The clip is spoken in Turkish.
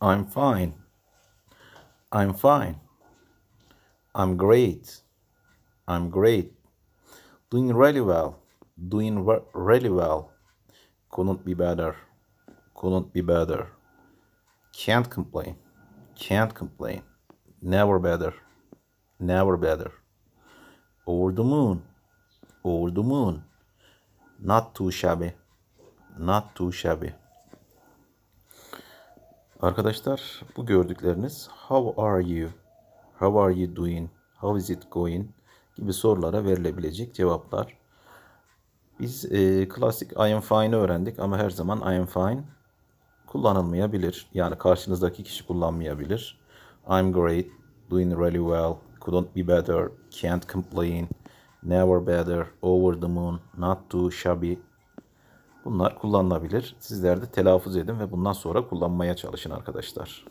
I'm fine. I'm fine. I'm great. I'm great. Doing really well. Doing re really well. Couldn't be better. Couldn't be better. Can't complain. Can't complain. Never better. Never better. Over the moon. Over the moon. Not too shabby. Not too shabby. Arkadaşlar bu gördükleriniz how are you, how are you doing, how is it going gibi sorulara verilebilecek cevaplar. Biz e, klasik I am fine'ı öğrendik ama her zaman I am fine kullanılmayabilir. Yani karşınızdaki kişi kullanmayabilir. I'm great, doing really well, couldn't be better, can't complain, never better, over the moon, not too shabby Bunlar kullanılabilir. Sizler de telaffuz edin ve bundan sonra kullanmaya çalışın arkadaşlar.